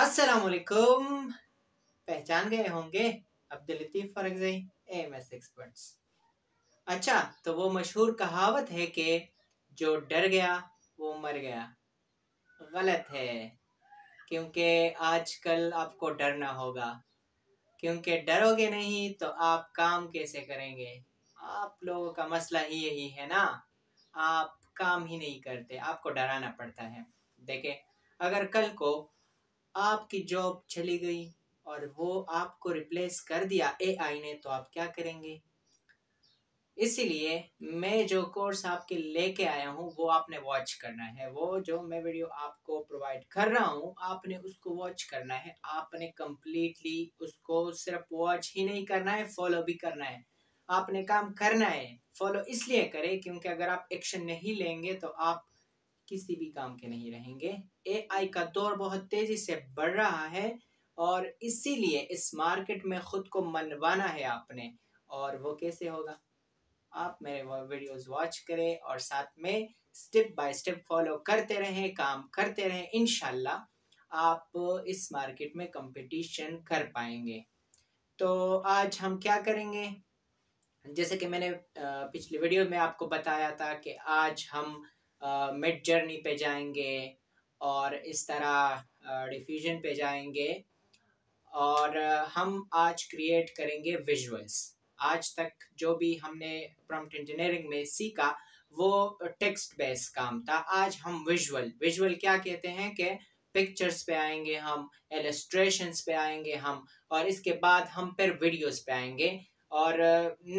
असलकुम पहचान गए होंगे Abdul Latif Fargazai M S experts अच्छा तो वो मशहूर कहावत है कि जो डर गया वो मर गया गलत है क्योंकि आजकल आपको डरना होगा क्योंकि डरोगे नहीं तो आप काम कैसे करेंगे आप लोगों का मसला ही यही है ना आप काम ही नहीं करते आपको डराना पड़ता है देखें अगर कल को आपकी जॉब चली गई और वो आपको रिप्लेस कर दिया एआई ने तो आप क्या करेंगे इसीलिए मैं जो कोर्स आपके लेके आया हूँ वो आपने वॉच करना है वो जो मैं वीडियो आपको प्रोवाइड कर रहा हूँ आपने उसको वॉच करना है आपने कम्प्लीटली उसको सिर्फ वॉच ही नहीं करना है फॉलो भी करना है आपने काम करना है फॉलो इसलिए करें क्योंकि अगर आप एक्शन नहीं लेंगे तो आप किसी भी काम के नहीं रहेंगे ए का दौर बहुत तेज़ी से बढ़ रहा है और इसीलिए इस मार्केट में ख़ुद को मनवाना है आपने और वो कैसे होगा आप मेरे वीडियोस वॉच करें और साथ में स्टेप बाय स्टेप फॉलो करते रहें काम करते रहें इनशाला आप इस मार्केट में कंपटीशन कर पाएंगे तो आज हम क्या करेंगे जैसे कि मैंने पिछले वीडियो में आपको बताया था कि आज हम मिड जर्नी पे जाएंगे और इस तरह डिफ्यूजन पे जाएंगे और हम आज क्रिएट करेंगे विजुअल्स आज तक जो भी हमने प्रॉम्प्ट इंजीनियरिंग में सीखा वो टेक्स्ट बेस काम था आज हम विजुअल विजुअल क्या कहते हैं कि पिक्चर्स पे आएंगे हम एलिस्ट्रेशंस पे आएंगे हम और इसके बाद हम फिर वीडियोस पे आएंगे और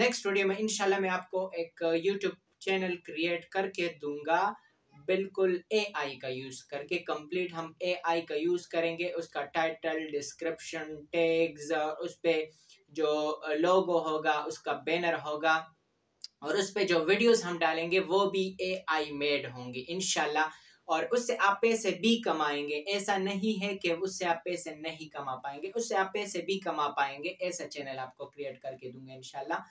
नेक्स्ट वीडियो में इंशाल्लाह मैं आपको एक यूट्यूब चैनल क्रिएट करके दूंगा बिल्कुल एआई का यूज करके कंप्लीट हम एआई का यूज करेंगे उसका टाइटल डिस्क्रिप्शन टैग्स उस पर जो लोगो होगा उसका बैनर होगा और उस पर जो वीडियोस हम डालेंगे वो भी एआई मेड होंगे इनशाला और उससे आप पैसे भी कमाएंगे ऐसा नहीं है कि उससे आप पैसे नहीं कमा पाएंगे उससे आप पैसे भी कमा पाएंगे ऐसा चैनल आपको क्रिएट करके दूंगा इनशाला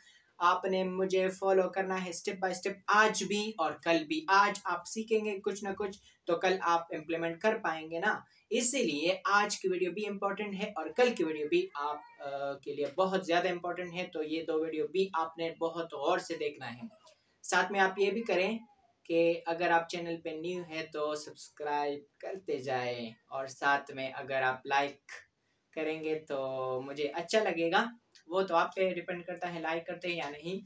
आपने मुझे फॉलो करना है स्टेप बाय स्टेप आज भी और कल भी आज आप सीखेंगे कुछ ना कुछ तो कल आप इम्प्लीमेंट कर पाएंगे ना इसीलिए आज की वीडियो भी इम्पोर्टेंट है और कल की वीडियो भी आप आ, के लिए बहुत ज़्यादा इम्पोर्टेंट है तो ये दो वीडियो भी आपने बहुत गौर से देखना है साथ में आप ये भी करें कि अगर आप चैनल पे न्यू है तो सब्सक्राइब करते जाए और साथ में अगर आप लाइक करेंगे तो मुझे अच्छा लगेगा वो तो आप पे डिपेंड करता है लाइक करते हैं या नहीं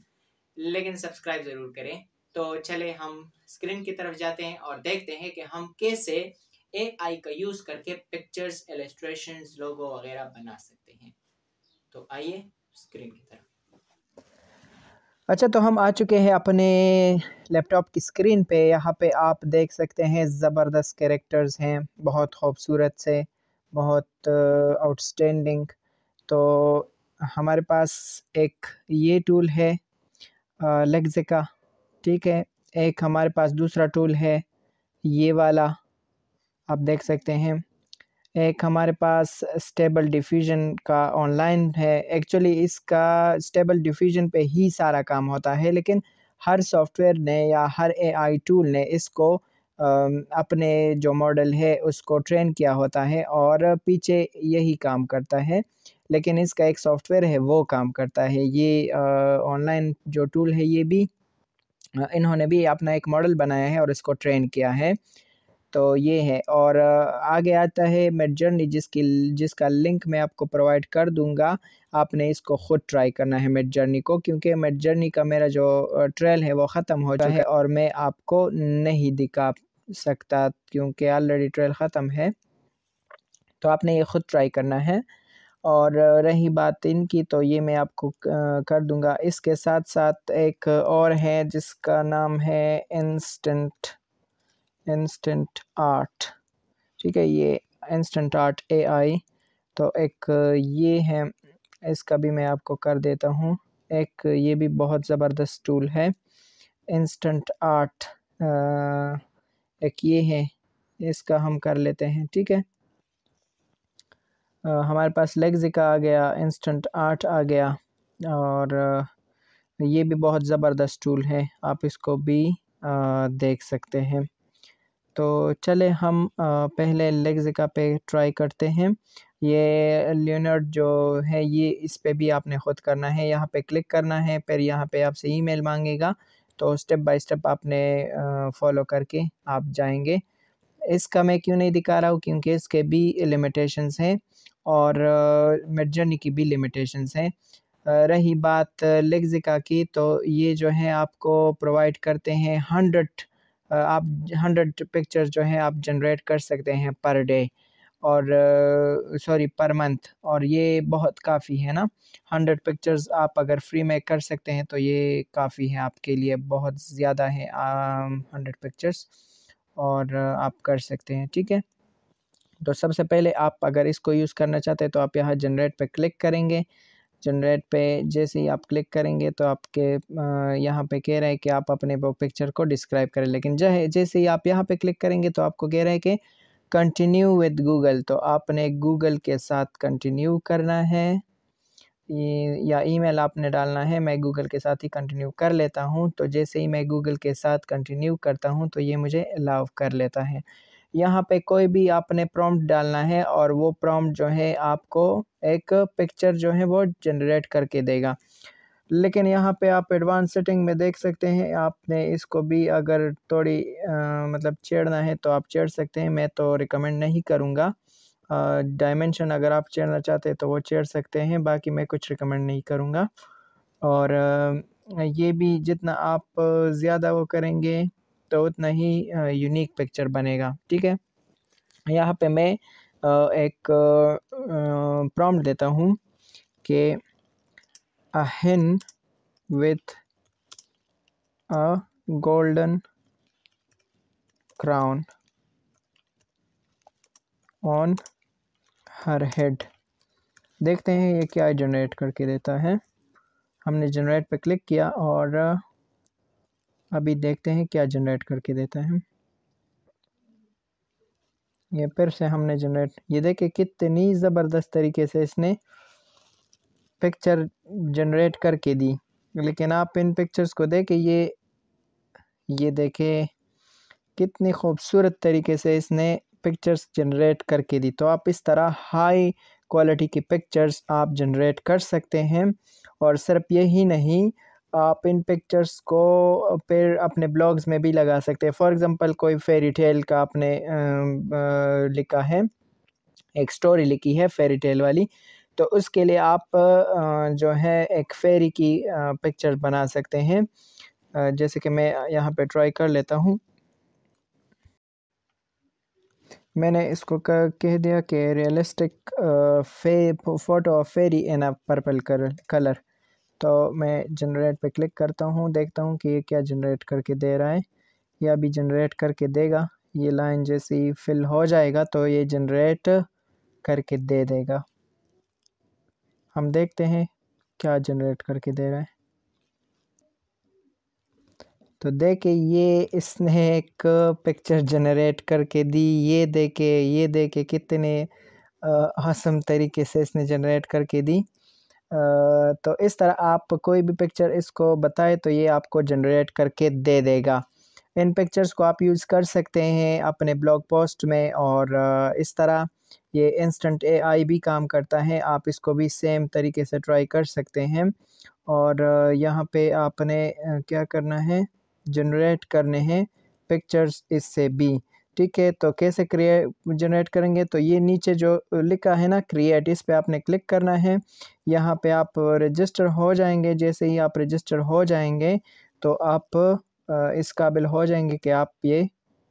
लेकिन सब्सक्राइब ज़रूर करें तो चले हम स्क्रीन की तरफ जाते हैं और देखते हैं कि हम कैसे आई का यूज़ करके पिक्चर्स एलिस्ट्रेशन लोगो वगैरह बना सकते हैं तो आइए स्क्रीन की तरफ अच्छा तो हम आ चुके हैं अपने लैपटॉप की स्क्रीन पे यहाँ पे आप देख सकते हैं ज़बरदस्त कैरेक्टर्स हैं बहुत खूबसूरत से बहुत आउटस्टैंडिंग uh, तो हमारे पास एक ये टूल है लेग्ज का ठीक है एक हमारे पास दूसरा टूल है ये वाला आप देख सकते हैं एक हमारे पास स्टेबल डिफ्यूजन का ऑनलाइन है एक्चुअली इसका स्टेबल डिफ्यूजन पे ही सारा काम होता है लेकिन हर सॉफ्टवेयर ने या हर एआई टूल ने इसको अपने जो मॉडल है उसको ट्रेन किया होता है और पीछे यही काम करता है लेकिन इसका एक सॉफ्टवेयर है वो काम करता है ये ऑनलाइन जो टूल है ये भी इन्होंने भी अपना एक मॉडल बनाया है और इसको ट्रेन किया है तो ये है और आगे आता है मेड जर्नी जिसकी जिसका लिंक मैं आपको प्रोवाइड कर दूंगा आपने इसको ख़ुद ट्राई करना है मेड जर्नी को क्योंकि मेड जर्नी का मेरा जो ट्रेल है वो ख़त्म हो चुका है और मैं आपको नहीं दिखा सकता क्योंकि ऑलरेडी ट्रेल ख़त्म है तो आपने ये ख़ुद ट्राई करना है और रही बात इनकी तो ये मैं आपको कर दूंगा इसके साथ साथ एक और है जिसका नाम है इंस्टेंट इंस्टेंट आर्ट ठीक है ये इंस्टेंट आर्ट एआई तो एक ये है इसका भी मैं आपको कर देता हूँ एक ये भी बहुत ज़बरदस्त टूल है इंस्टेंट आर्ट एक ये है इसका हम कर लेते हैं ठीक है हमारे पास लेगजिका आ गया इंस्टेंट आर्ट आ गया और ये भी बहुत ज़बरदस्त टूल है आप इसको भी देख सकते हैं तो चले हम पहले लेग्जिका पे ट्राई करते हैं ये लियोनार्ड जो है ये इस पे भी आपने ख़ुद करना है यहाँ पे क्लिक करना है फिर यहाँ पे आपसे ईमेल मांगेगा तो स्टेप बाय स्टेप आपने फॉलो करके आप जाएंगे इसका मैं क्यों नहीं दिखा रहा हूँ क्योंकि इसके भी लिमिटेशंस हैं और मिड जर्नी की भी लिमिटेशंस हैं रही बात लेगजिका की तो ये जो है आपको प्रोवाइड करते हैं हंड्रेड आप हंड्रेड पिक्चर जो है आप जनरेट कर सकते हैं पर डे और सॉरी पर मंथ और ये बहुत काफ़ी है ना हंड्रेड पिक्चर्स आप अगर फ्री में कर सकते हैं तो ये काफ़ी है आपके लिए बहुत ज़्यादा है हंड्रेड पिक्चर्स और आप कर सकते हैं ठीक है तो सबसे पहले आप अगर इसको यूज़ करना चाहते हैं तो आप यहाँ जनरेट पे क्लिक करेंगे जनरेट पे जैसे ही आप क्लिक करेंगे तो आपके यहाँ पे कह रहा है कि आप अपने वो पिक्चर को डिस्क्राइब करें लेकिन है जैसे ही आप यहाँ पे क्लिक करेंगे तो आपको कह रहा है कि कंटिन्यू विद गूगल तो आपने गूगल के साथ कंटिन्यू करना है या ईमेल आपने डालना है मैं गूगल के साथ ही कंटिन्यू कर लेता हूँ तो जैसे ही मैं गूगल के साथ कंटिन्यू करता हूँ तो ये मुझे अलाव कर लेता है यहाँ पे कोई भी आपने प्रॉम्प्ट डालना है और वो प्रॉम्प्ट जो है आपको एक पिक्चर जो है वो जनरेट करके देगा लेकिन यहाँ पे आप एडवांस सेटिंग में देख सकते हैं आपने इसको भी अगर थोड़ी आ, मतलब छेड़ना है तो आप छेड़ सकते हैं मैं तो रिकमेंड नहीं करूँगा डायमेंशन अगर आप छेड़ना चाहते हैं तो वो छेड़ सकते हैं बाकी मैं कुछ रिकमेंड नहीं करूँगा और आ, ये भी जितना आप ज़्यादा वो करेंगे तो उतना ही यूनिक पिक्चर बनेगा ठीक है यहाँ पे मैं एक प्रॉम्प्ट देता हूँ कि अ hen with a golden crown on her देखते हैं ये क्या जनरेट करके देता है हमने जनरेट पे क्लिक किया और अभी देखते हैं क्या जनरेट करके देता है ये फिर से हमने जनरेट ये देखे कितनी ज़बरदस्त तरीके से इसने पिक्चर जनरेट करके दी लेकिन आप इन पिक्चर्स को देखें ये ये देखें कितनी खूबसूरत तरीके से इसने पिक्चर्स जनरेट करके दी तो आप इस तरह हाई क्वालिटी की पिक्चर्स आप जनरेट कर सकते हैं और सिर्फ यही नहीं आप इन पिक्चर्स को फिर अपने ब्लॉग्स में भी लगा सकते हैं फॉर एग्ज़ाम्पल कोई फेरी टेल का आपने लिखा है एक स्टोरी लिखी है फेरी टेल वाली तो उसके लिए आप जो है एक फेरी की पिक्चर बना सकते हैं जैसे कि मैं यहाँ पे ट्राई कर लेता हूँ मैंने इसको कह दिया कि रियलिस्टिक फे photo of fairy in a purple colour तो मैं जनरेट पे क्लिक करता हूँ देखता हूँ कि ये क्या जनरेट करके दे रहा है ये अभी जनरेट करके देगा ये लाइन जैसे ही फिल हो जाएगा तो ये जनरेट करके दे देगा हम देखते हैं क्या जनरेट करके दे रहा है तो देखे ये इसने एक पिक्चर जनरेट करके दी ये देखे ये देखे कितने हसम तरीके से इसने जनरेट करके दी तो इस तरह आप कोई भी पिक्चर इसको बताए तो ये आपको जनरेट करके दे देगा इन पिक्चर्स को आप यूज़ कर सकते हैं अपने ब्लॉग पोस्ट में और इस तरह ये इंस्टेंट एआई भी काम करता है आप इसको भी सेम तरीके से ट्राई कर सकते हैं और यहाँ पे आपने क्या करना है जनरेट करने हैं पिक्चर्स इससे भी ठीक है तो कैसे क्रिएट जनरेट करेंगे तो ये नीचे जो लिखा है ना क्रिएट इस पर आपने क्लिक करना है यहाँ पे आप रजिस्टर हो जाएंगे जैसे ही आप रजिस्टर हो जाएंगे तो आप इस काबिल हो जाएंगे कि आप ये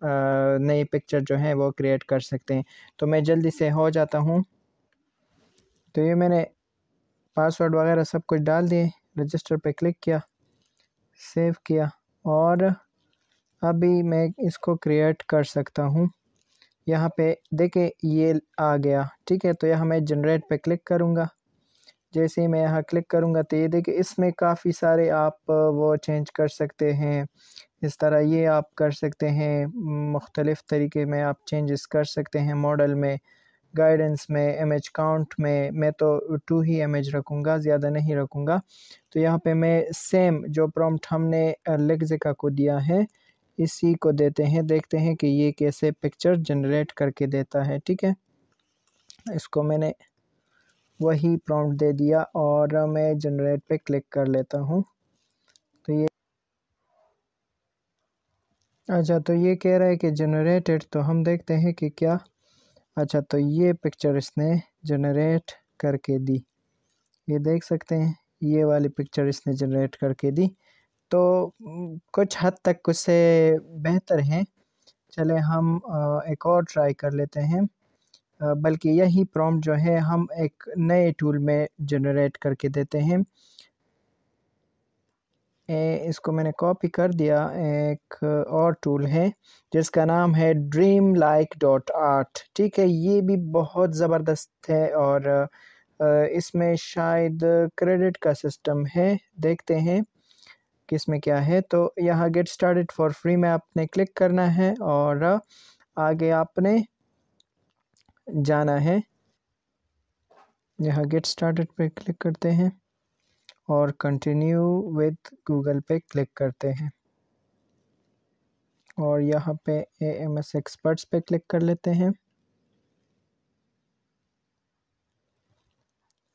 नई पिक्चर जो है वो क्रिएट कर सकते हैं तो मैं जल्दी से हो जाता हूँ तो ये मैंने पासवर्ड वगैरह सब कुछ डाल दिए रजिस्टर पे क्लिक किया सेव किया और अभी मैं इसको क्रिएट कर सकता हूँ यहाँ पे देखे ये आ गया ठीक है तो यहाँ मैं जनरेट पे क्लिक करूँगा जैसे ही मैं यहाँ क्लिक करूँगा तो ये देखे इसमें काफ़ी सारे आप वो चेंज कर सकते हैं इस तरह ये आप कर सकते हैं मुख्तलिफ़ तरीके में आप चेंजेस कर सकते हैं मॉडल में गाइडेंस में इमेज काउंट में मैं तो टू ही इमेज रखूँगा ज़्यादा नहीं रखूँगा तो यहाँ पे मैं सेम जो प्रॉम्प्ट हमने लेग्जिका को दिया है इसी को देते हैं देखते हैं कि ये कैसे पिक्चर जनरेट करके देता है ठीक है इसको मैंने वही प्रॉम्प्ट दे दिया और मैं जनरेट पे क्लिक कर लेता हूँ तो ये अच्छा तो ये कह रहा है कि जनरेटेड तो हम देखते हैं कि क्या अच्छा तो ये पिक्चर इसने जनरेट करके दी ये देख सकते हैं ये वाली पिक्चर इसने जनरेट करके दी तो कुछ हद तक उससे बेहतर हैं चले हम एक और ट्राई कर लेते हैं बल्कि यही प्रॉम्प्ट जो है हम एक नए टूल में जनरेट करके देते हैं ए, इसको मैंने कॉपी कर दिया एक और टूल है जिसका नाम है ड्रीम लाइक डॉट आर्ट ठीक है ये भी बहुत ज़बरदस्त है और इसमें शायद क्रेडिट का सिस्टम है देखते हैं किस में क्या है तो यहाँ गेट स्टार्टेड फॉर फ्री में आपने क्लिक करना है और आगे आपने जाना है यहाँ गेट स्टार्टेड पे क्लिक करते हैं और कंटिन्यू विद गूगल पे क्लिक करते हैं और यहाँ पे ए एम एस एक्सपर्ट्स पे क्लिक कर लेते हैं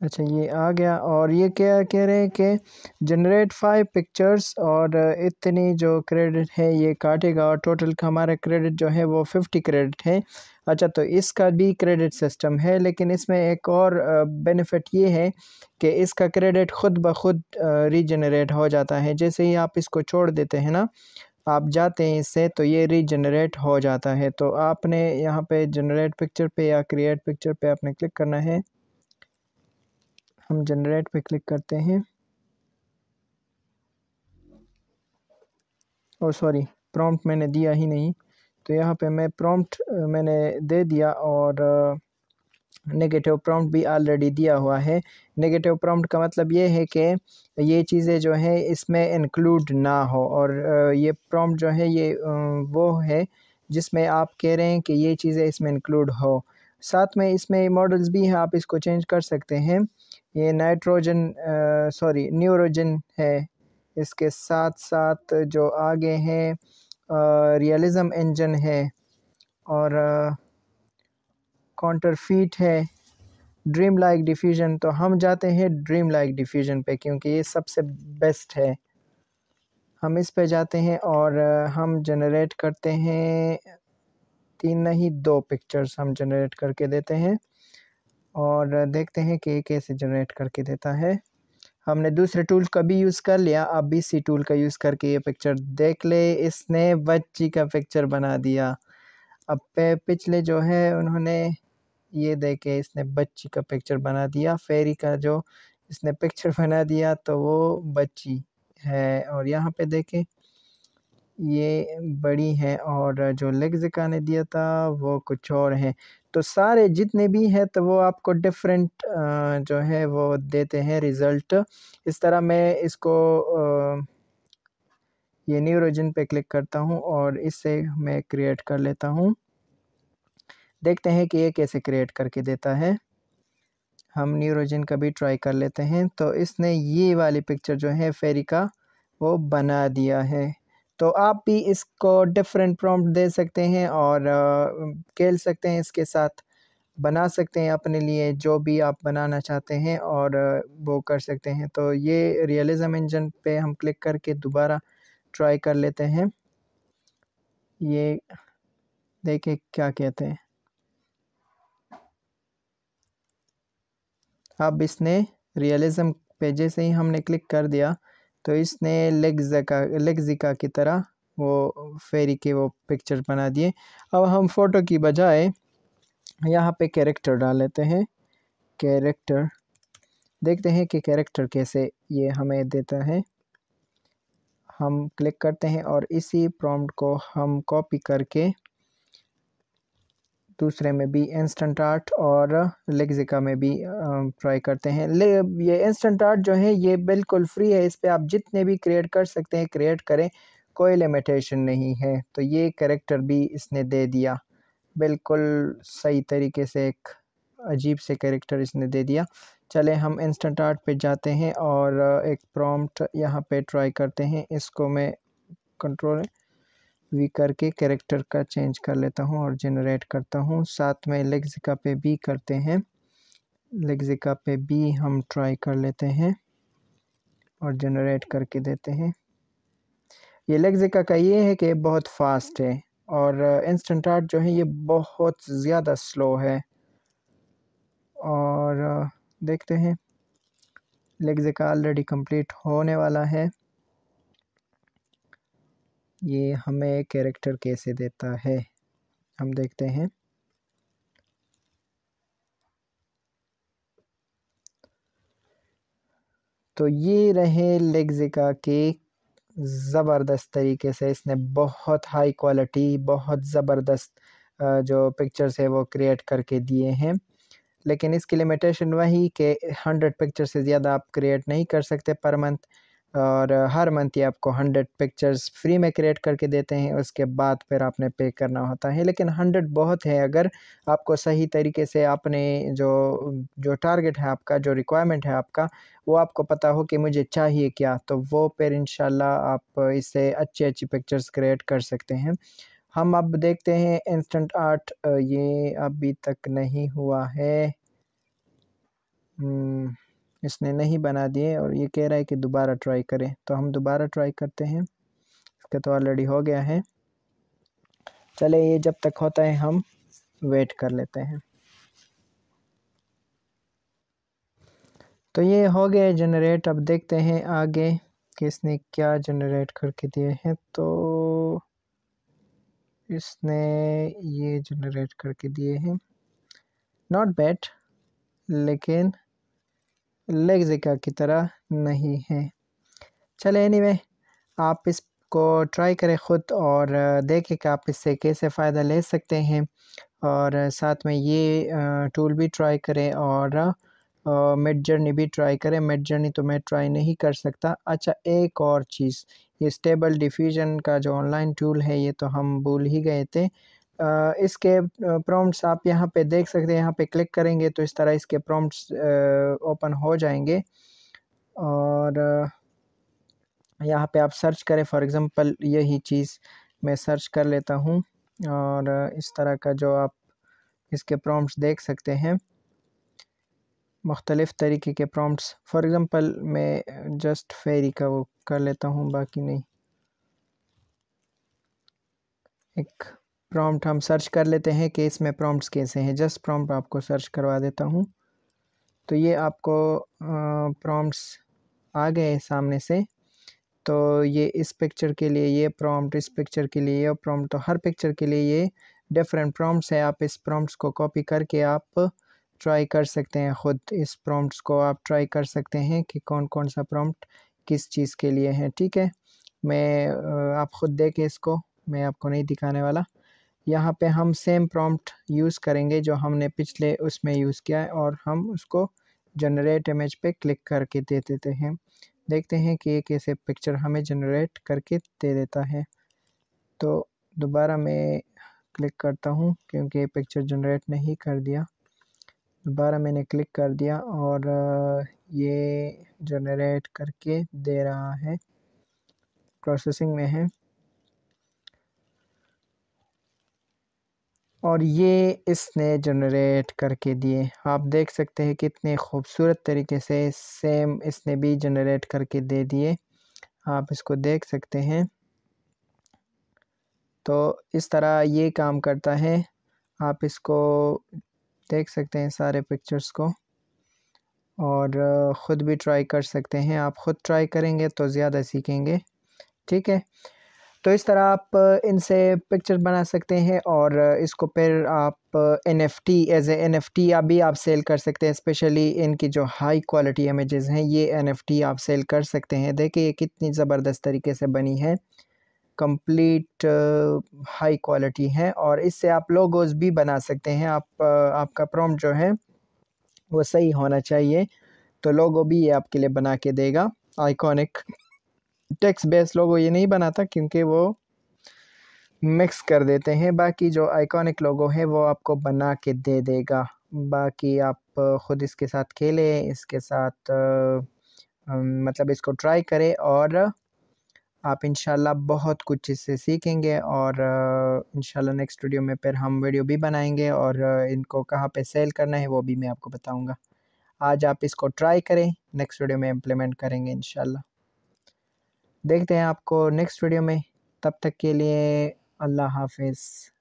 अच्छा ये आ गया और ये क्या कह रहे हैं कि जनरेट फाइव पिक्चर्स और इतनी जो क्रेडिट है ये काटेगा और टोटल का हमारा क्रेडिट जो है वो फिफ्टी क्रेडिट है अच्छा तो इसका भी क्रेडिट सिस्टम है लेकिन इसमें एक और बेनिफिट ये है कि इसका क्रेडिट ख़ुद ब खुद रीजनरेट हो जाता है जैसे ही आप इसको छोड़ देते हैं ना आप जाते हैं इससे तो ये रीजनरेट हो जाता है तो आपने यहाँ पे जनरेट पिक्चर पे या क्रिएट पिक्चर पे आपने क्लिक करना है हम जनरेट पे क्लिक करते हैं और सॉरी प्रॉम्प्ट मैंने दिया ही नहीं तो यहाँ पे मैं प्रॉम्प्ट मैंने दे दिया और नेगेटिव प्रॉम्प्ट भी ऑलरेडी दिया हुआ है नेगेटिव प्रॉम्प्ट का मतलब ये है कि ये चीज़ें जो है इसमें इंक्लूड ना हो और ये प्रॉम्प्ट जो है ये वो है जिसमें आप कह रहे हैं कि ये चीज़ें इसमें इंक्लूड हो साथ में इसमें मॉडल्स भी हैं आप इसको चेंज कर सकते हैं ये नाइट्रोजन सॉरी न्यूरोजन है इसके साथ साथ जो आगे हैं रियलिज़म इंजन है और काउंटरफीट है ड्रीम लाइक डिफ्यूजन तो हम जाते हैं ड्रीम लाइक डिफ्यूजन पे क्योंकि ये सबसे बेस्ट है हम इस पे जाते हैं और हम जनरेट करते हैं तीन नहीं दो पिक्चर्स हम जनरेट करके देते हैं और देखते हैं कि कैसे जनरेट करके देता है हमने दूसरे टूल का भी यूज़ कर लिया अब भी इसी टूल का यूज़ करके ये पिक्चर देख ले इसने बच्ची का पिक्चर बना दिया अब पिछले जो है उन्होंने ये देखे इसने बच्ची का पिक्चर बना दिया फेरी का जो इसने पिक्चर बना दिया तो वो बच्ची है और यहाँ पे देखें ये बड़ी है और जो लेग्स का ने दिया था वो कुछ और है तो सारे जितने भी हैं तो वो आपको डिफरेंट जो है वो देते हैं रिज़ल्ट इस तरह मैं इसको ये न्यूरोजन पे क्लिक करता हूँ और इससे मैं क्रिएट कर लेता हूँ देखते हैं कि ये कैसे क्रिएट करके देता है हम न्यूरोजन का भी ट्राई कर लेते हैं तो इसने ये वाली पिक्चर जो है फेरी का वो बना दिया है तो आप भी इसको डिफरेंट प्रॉम्प्ट दे सकते हैं और खेल सकते हैं इसके साथ बना सकते हैं अपने लिए जो भी आप बनाना चाहते हैं और वो कर सकते हैं तो ये रियलिज़म इंजन पे हम क्लिक करके दोबारा ट्राई कर लेते हैं ये देखें क्या कहते हैं अब इसने रियलिज़म पेजे से ही हमने क्लिक कर दिया तो इसने लेगजिका लेगजिका की तरह वो फेरी के वो पिक्चर बना दिए अब हम फ़ोटो की बजाय यहाँ पे कैरेक्टर डाल लेते हैं कैरेक्टर देखते हैं कि कैरेक्टर कैसे ये हमें देता है हम क्लिक करते हैं और इसी प्रॉम्प्ट को हम कॉपी करके दूसरे में भी इंस्टेंट आर्ट और लेगजिका में भी ट्राई करते हैं ले ये इंस्टेंट आर्ट जो है ये बिल्कुल फ्री है इस पर आप जितने भी क्रिएट कर सकते हैं क्रिएट करें कोई लिमिटेशन नहीं है तो ये करेक्टर भी इसने दे दिया बिल्कुल सही तरीके से एक अजीब से करेक्टर इसने दे दिया चले हम इंस्टेंट आर्ट पे जाते हैं और एक प्रॉम्प्ट यहाँ पे ट्राई करते हैं इसको मैं कंट्रोल वी करके कैरेक्टर का चेंज कर लेता हूँ और जनरेट करता हूँ साथ में लेग्जिका पे बी करते हैं लेग्जिका पे बी हम ट्राई कर लेते हैं और जनरेट करके देते हैं ये लेग्जिका का ये है कि बहुत फास्ट है और इंस्टेंट आर्ट जो है ये बहुत ज़्यादा स्लो है और देखते हैं लेग्जिका ऑलरेडी कंप्लीट होने वाला है ये हमें कैरेक्टर कैसे देता है हम देखते हैं तो ये रहे लेग्जिका के ज़बरदस्त तरीके से इसने बहुत हाई क्वालिटी बहुत ज़बरदस्त जो पिक्चर्स है वो क्रिएट करके दिए हैं लेकिन इसकी लिमिटेशन वही कि हंड्रेड पिक्चर से ज़्यादा आप क्रिएट नहीं कर सकते पर मंथ और हर मंथ ये आपको हंड्रेड पिक्चर्स फ्री में क्रिएट करके देते हैं उसके बाद फिर आपने पे करना होता है लेकिन हंड्रेड बहुत है अगर आपको सही तरीके से आपने जो जो टारगेट है आपका जो रिक्वायरमेंट है आपका वो आपको पता हो कि मुझे चाहिए क्या तो वो फिर इन आप इससे अच्छी अच्छी पिक्चर्स क्रिएट कर सकते हैं हम अब देखते हैं इंस्टेंट आर्ट ये अभी तक नहीं हुआ है हम्म। इसने नहीं बना दिए और ये कह रहा है कि दोबारा ट्राई करें तो हम दोबारा ट्राई करते हैं इसका तो ऑलरेडी हो गया है चले ये जब तक होता है हम वेट कर लेते हैं तो ये हो गया जनरेट अब देखते हैं आगे कि इसने क्या जनरेट करके दिए हैं तो इसने ये जनरेट करके दिए हैं नॉट बैड लेकिन लेगजिका की तरह नहीं है चले एनी anyway, आप इसको ट्राई करें ख़ुद और देखें कि आप इससे कैसे फ़ायदा ले सकते हैं और साथ में ये टूल भी ट्राई करें और मिड जर्नी भी ट्राई करें मिड जर्नी तो मैं ट्राई नहीं कर सकता अच्छा एक और चीज़ ये स्टेबल डिफ्यूजन का जो ऑनलाइन टूल है ये तो हम भूल ही गए थे इसके प्रॉम्प्ट्स आप यहाँ पे देख सकते हैं यहाँ पे क्लिक करेंगे तो इस तरह इसके प्रॉम्प्ट्स ओपन हो जाएंगे और यहाँ पे आप सर्च करें फॉर एग्ज़ाम्पल यही चीज़ मैं सर्च कर लेता हूँ और इस तरह का जो आप इसके प्रॉम्प्ट्स देख सकते हैं मुख्तलिफ़ तरीके के प्रॉम्प्ट्स फॉर एग्ज़ाम्पल मैं जस्ट फेरी का वो कर लेता हूँ बाकी नहीं एक प्रॉम्प्ट हम सर्च कर लेते हैं कि इसमें प्रॉम्प्ट्स कैसे हैं जस्ट प्रॉम्प्ट आपको सर्च करवा देता हूँ तो ये आपको प्रॉम्प्ट्स आ गए सामने से तो ये इस पिक्चर के लिए ये प्रॉम्प्ट इस पिक्चर के लिए ये प्रॉम्प्ट तो हर पिक्चर के लिए ये डिफरेंट प्रॉम्प्ट्स है आप इस प्रॉम्प्ट्स को कॉपी करके आप ट्राई कर सकते हैं ख़ुद इस प्रॉम्प्ट्स को आप ट्राई कर सकते हैं कि कौन कौन सा प्रॉम्प्ट किस चीज़ के लिए है ठीक है मैं आप ख़ुद देखें इसको मैं आपको नहीं दिखाने वाला यहाँ पे हम सेम प्रॉम्प्ट यूज़ करेंगे जो हमने पिछले उसमें यूज़ किया है और हम उसको जनरेट इमेज पे क्लिक करके दे देते हैं देखते हैं कि ये कैसे पिक्चर हमें जनरेट करके दे देता है तो दोबारा मैं क्लिक करता हूँ क्योंकि पिक्चर जनरेट नहीं कर दिया दोबारा मैंने क्लिक कर दिया और ये जनरेट करके दे रहा है प्रोसेसिंग में है और ये इसने जनरेट करके दिए आप देख सकते हैं कितने खूबसूरत तरीके से सेम इसने भी जनरेट करके दे दिए आप इसको देख सकते हैं तो इस तरह ये काम करता है आप इसको देख सकते हैं सारे पिक्चर्स को और ख़ुद भी ट्राई कर सकते हैं आप ख़ुद ट्राई करेंगे तो ज़्यादा सीखेंगे ठीक है तो इस तरह आप इनसे पिक्चर बना सकते हैं और इसको फिर आप N F T as N F T भी आप सेल कर सकते हैं स्पेशली इनकी जो हाई क्वालिटी इमेजेस हैं ये एन एफ टी आप सेल कर सकते हैं देखिए ये कितनी ज़बरदस्त तरीके से बनी है कंप्लीट हाई क्वालिटी है और इससे आप लोगोज भी बना सकते हैं आप आपका प्रॉम जो है वो सही होना चाहिए तो लोगो भी ये आपके लिए बना के देगा आइकॉनिक टेक्स बेस लोगो ये नहीं बनाता क्योंकि वो मिक्स कर देते हैं बाकी जो आइकॉनिक लोगो है वो आपको बना के दे देगा बाकी आप ख़ुद इसके साथ खेलें इसके साथ आ, मतलब इसको ट्राई करें और आप इंशाल्लाह बहुत कुछ इससे सीखेंगे और इंशाल्लाह नेक्स्ट वीडियो में फिर हम वीडियो भी बनाएंगे और इनको कहाँ पे सेल करना है वो भी मैं आपको बताऊँगा आज आप इसको ट्राई करें नेक्स्ट वीडियो में इम्प्लीमेंट करेंगे इनशाला देखते हैं आपको नेक्स्ट वीडियो में तब तक के लिए अल्लाह हाफिज़